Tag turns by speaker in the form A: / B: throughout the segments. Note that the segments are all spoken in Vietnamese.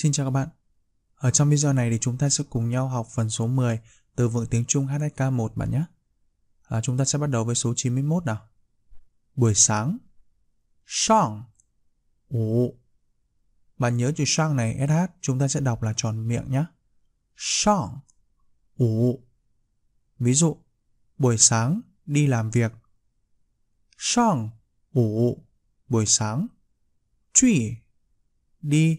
A: Xin chào các bạn. Ở trong video này thì chúng ta sẽ cùng nhau học phần số 10 từ vựng tiếng Trung HSK1 bạn nhé. À, chúng ta sẽ bắt đầu với số 91 nào. Buổi sáng. Sang. Ồ. Bạn nhớ chữ sang này SH chúng ta sẽ đọc là tròn miệng nhé. Sang. Ồ. Ví dụ, buổi sáng đi làm việc. Sang. Ồ. Buổi sáng. Truy. Đi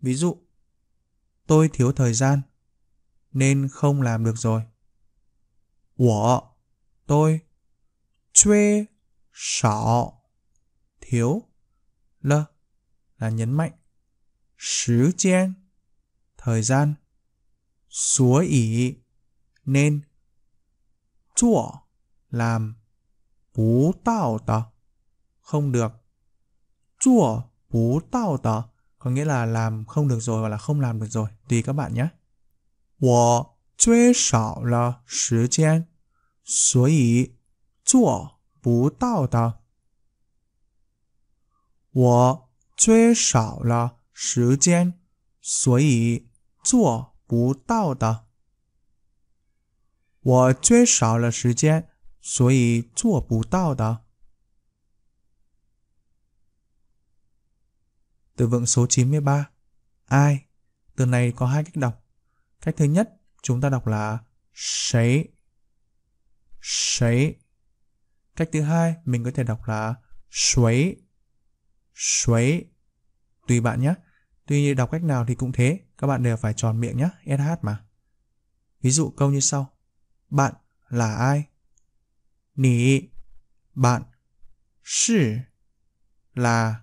A: Ví dụ, tôi thiếu thời gian nên không làm được rồi. 我 tôi sọ thiếu l là nhấn mạnh. 时间 thời gian. ỉ nên chua làm 不到的 không được. 做不到的 có nghĩa là làm không được rồi và là không làm được rồi, tùy các bạn nhé. 我缺少了时间，所以做不到的。我缺少了时间，所以做不到的。我缺少了时间，所以做不到的。Từ vựng số 93. Ai? Từ này có hai cách đọc. Cách thứ nhất, chúng ta đọc là sấy. Sấy. Cách thứ hai, mình có thể đọc là xuấy. Xuấy. Tùy bạn nhé. Tuy đọc cách nào thì cũng thế, các bạn đều phải tròn miệng nhé, SH mà. Ví dụ câu như sau. Bạn là ai? Nì. Bạn. Sì. Là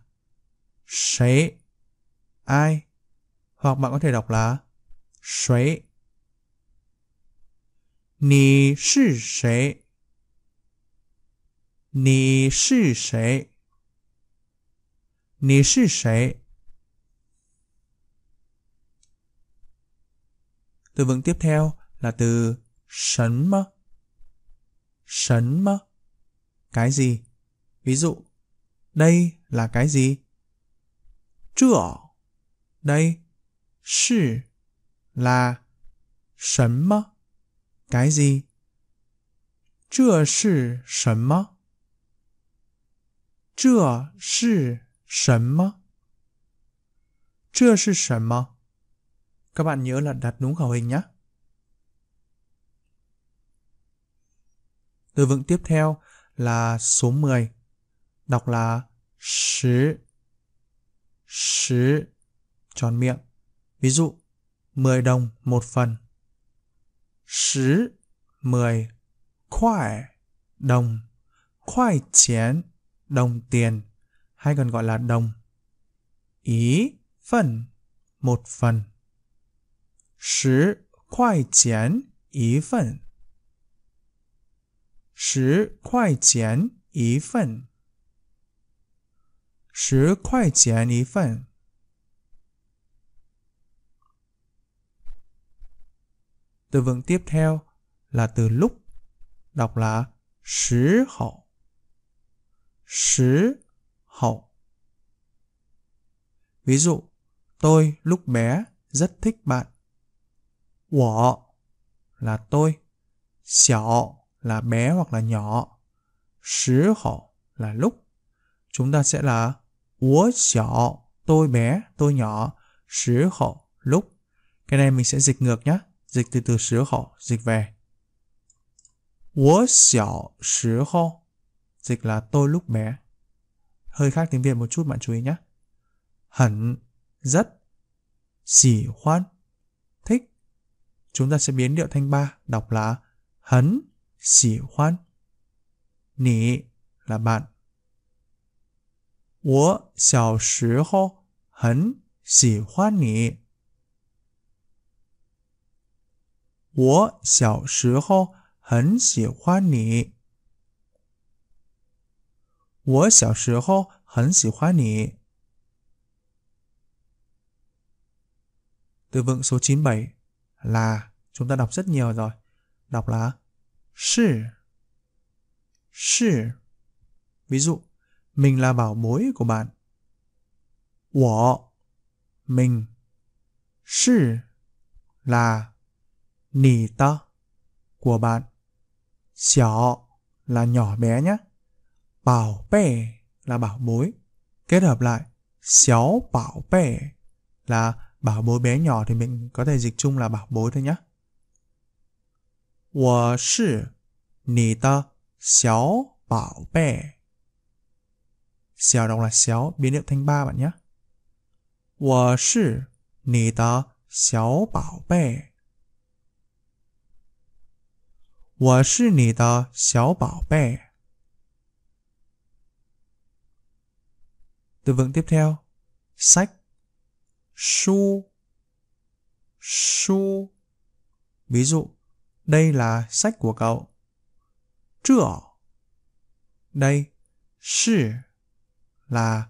A: 谁 ai hoặc bạn có thể đọc là 谁你是谁你是谁你是谁 Từ vựng tiếp theo là từ 什么什么 cái gì? Ví dụ, đây là cái gì? 这 đây 是 là 什么 cái gì 这是什么这是什么这是什么 các bạn nhớ là đặt đúng khẩu hình nhé từ vựng tiếp theo là số 10 đọc là 十十 tròn miệng. Ví dụ, 10 đồng một phần. 10 10 khoai đồng khoai chén đồng tiền hay còn gọi là đồng. Ý phần một phần. 10 khoai chén ý phần. 10 khoai chén ý phần. 十块钱一份。Từ vựng tiếp theo là từ lúc, đọc là Sử hậu Sử hậu Ví dụ, tôi lúc bé rất thích bạn. Wǒ là tôi, xiǎo là bé hoặc là nhỏ, Sử hậu là lúc. Chúng ta sẽ là Wǒ xiǎo, tôi bé, tôi nhỏ. Shí hậu, lúc. Cái này mình sẽ dịch ngược nhé. Dịch từ từ shí hậu, dịch về. Wǒ xiǎo shí hậu. Dịch là tôi lúc bé. Hơi khác tiếng Việt một chút bạn chú ý nhé. Hẳn, rất, xỉ hoan, thích. Chúng ta sẽ biến điệu thanh ba, đọc là hấn, xỉ hoan. Nỉ là bạn. 我小时候很喜欢你。我小时候很喜欢你。我小时候很喜欢你。từ vựng số 97 là chúng ta đọc rất nhiều rồi, đọc là, 是是 ví dụ. Mình là bảo bối của bạn. Wǒ mình Sư là nì của bạn. Xảo là nhỏ bé nhé. Bảo là bảo bối. Kết hợp lại, xéo là bảo bối bé nhỏ thì mình có thể dịch chung là bảo bối thôi nhé. 我是你的小宝贝。xéo đọc là xéo, biến điệu thành ba bạn nhé. từ vựng tiếp theo, sách, su, su. Ví dụ, đây là sách của cậu. Trưa, đây, 是。là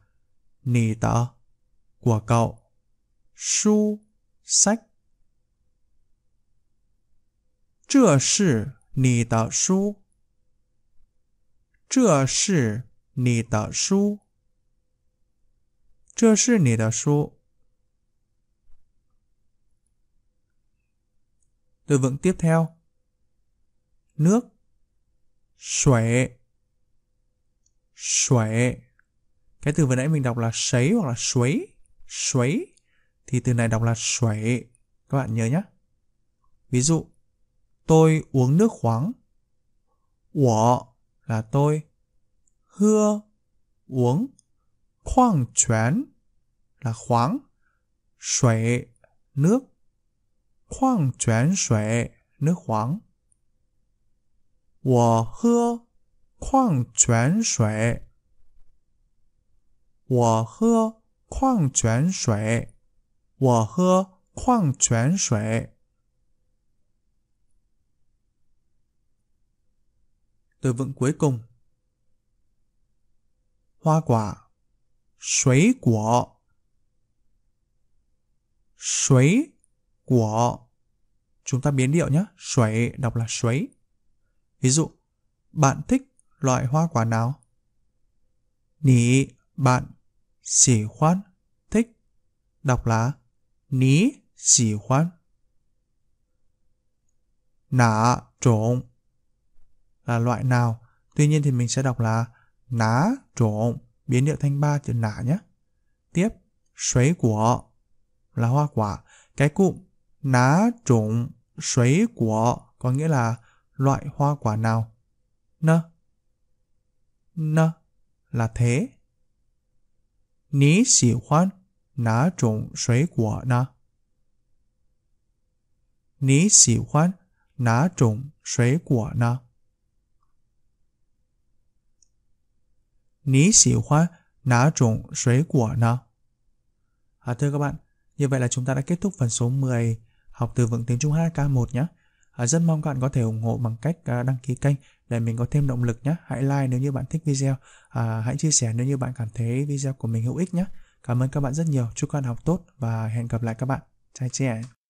A: nì tờ của cậu su sách Chợ sư nì tờ su Chợ sư nì tờ su Chợ sư nì tờ su Từ vựng tiếp theo Nước Suệ Suệ cái từ vừa nãy mình đọc là sấy hoặc là suấy suấy thì từ này đọc là suẩy các bạn nhớ nhé ví dụ tôi uống nước khoáng Wo là tôi Hưa uống Khoang chuyển là khoáng Suệ nước Khoang chuyển suệ nước khoáng Wo hưa khoang chuyển suệ 我喝矿泉水。我喝矿泉水。Từ vựng cuối cùng. Hoa quả. Suối quả. Suối quả. Chúng ta biến điệu nhé. Xoáy đọc là xoáy. Ví dụ, bạn thích loại hoa quả nào? Nì bạn xỉ khoan thích đọc là ní xỉ khoan nả trộn là loại nào tuy nhiên thì mình sẽ đọc là ná trộn biến điệu thanh ba chữ nả nhé tiếp suối của là hoa quả cái cụm ná trộn suối của có nghĩa là loại hoa quả nào n n là thế 你喜欢哪种水果呢？你喜欢哪种水果呢？你喜欢哪种水果呢? À, thưa các bạn, như vậy là chúng ta đã kết thúc phần số 10 học từ vựng tiếng Trung 2 K1 nhé. À, rất mong các bạn có thể ủng hộ bằng cách à, đăng ký kênh để mình có thêm động lực nhé. Hãy like nếu như bạn thích video, à, hãy chia sẻ nếu như bạn cảm thấy video của mình hữu ích nhé. Cảm ơn các bạn rất nhiều, chúc các bạn học tốt và hẹn gặp lại các bạn. Chào trẻ.